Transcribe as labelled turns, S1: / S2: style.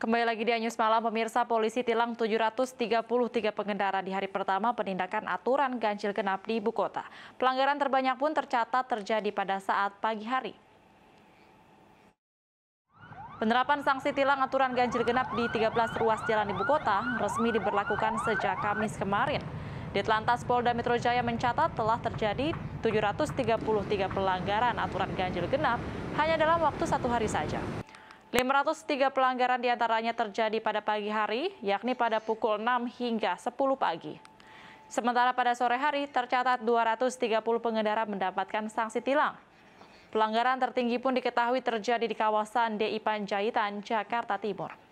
S1: Kembali lagi di News Malam, pemirsa polisi tilang 733 pengendara di hari pertama penindakan aturan ganjil genap di ibu kota. Pelanggaran terbanyak pun tercatat terjadi pada saat pagi hari. Penerapan sanksi tilang aturan ganjil genap di 13 ruas jalan ibu kota resmi diberlakukan sejak Kamis kemarin. Di Telantas Polda Metro Jaya mencatat telah terjadi 733 pelanggaran aturan ganjil genap hanya dalam waktu satu hari saja. 503 pelanggaran diantaranya terjadi pada pagi hari, yakni pada pukul 6 hingga 10 pagi. Sementara pada sore hari, tercatat 230 pengendara mendapatkan sanksi tilang. Pelanggaran tertinggi pun diketahui terjadi di kawasan DI Panjaitan, Jakarta Timur.